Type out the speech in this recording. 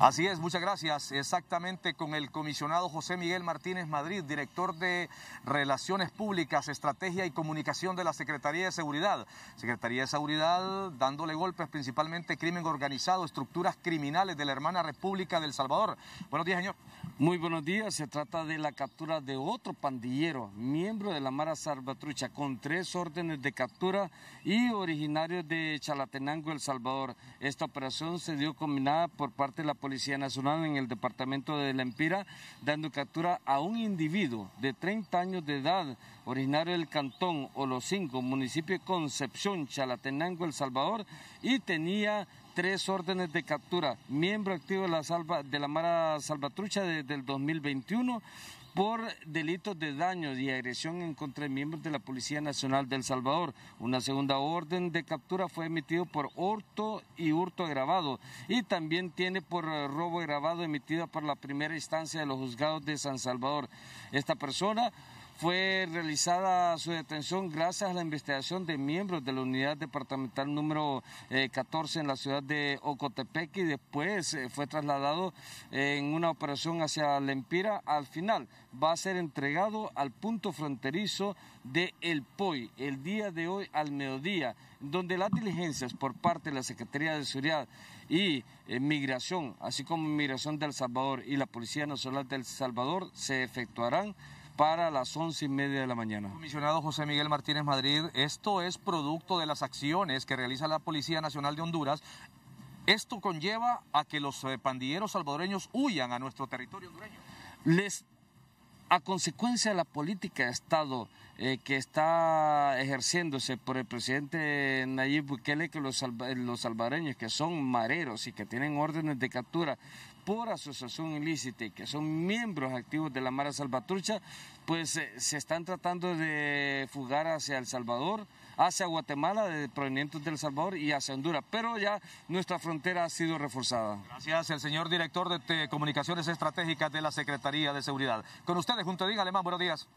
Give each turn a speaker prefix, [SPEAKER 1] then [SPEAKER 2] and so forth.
[SPEAKER 1] Así es, muchas gracias. Exactamente con el comisionado José Miguel Martínez Madrid, director de Relaciones Públicas, Estrategia y Comunicación de la Secretaría de Seguridad. Secretaría de Seguridad dándole golpes principalmente crimen organizado, estructuras
[SPEAKER 2] criminales de la hermana República del Salvador. Buenos días, señor. Muy buenos días. Se trata de la captura de otro pandillero, miembro de la Mara Salvatrucha, con tres órdenes de captura y originario de Chalatenango, El Salvador. Esta operación se dio combinada por parte de la Policía Nacional en el departamento de La Empira, dando captura a un individuo de 30 años de edad, originario del cantón Olocinco, municipio de Concepción, Chalatenango, El Salvador, y tenía tres órdenes de captura, miembro activo de la, de la Mara Salvatrucha desde el 2021 por delitos de daños y agresión en contra de miembros de la Policía Nacional de El Salvador. Una segunda orden de captura fue emitida por hurto y hurto agravado y también tiene por eh, robo agravado emitida por la primera instancia de los juzgados de San Salvador. Esta persona fue realizada su detención gracias a la investigación de miembros de la unidad departamental número 14 eh, en la ciudad de Ocotepec y después eh, fue trasladado eh, en una operación hacia Lempira. Al final va a ser entregado al punto fronterizo de El Poi el día de hoy al mediodía, donde las diligencias por parte de la Secretaría de Seguridad y Migración, así como Migración del El Salvador y la Policía Nacional del Salvador, se efectuarán para las once y media de la mañana.
[SPEAKER 1] Comisionado José Miguel Martínez Madrid, esto es producto de las acciones que realiza la Policía Nacional de Honduras. Esto conlleva
[SPEAKER 2] a que los eh, pandilleros salvadoreños huyan a nuestro territorio hondureño. Les, a consecuencia de la política de Estado eh, que está ejerciéndose por el presidente Nayib Bukele que los, los salvareños que son mareros y que tienen órdenes de captura por asociación ilícita y que son miembros activos de la Mara Salvatrucha, pues eh, se están tratando de fugar hacia El Salvador, hacia Guatemala, de provenientes del Salvador y hacia Honduras. Pero ya nuestra frontera ha sido reforzada.
[SPEAKER 1] Gracias, el señor director de Comunicaciones Estratégicas de la Secretaría de Seguridad. Con ustedes, junto a Alemán, buenos días.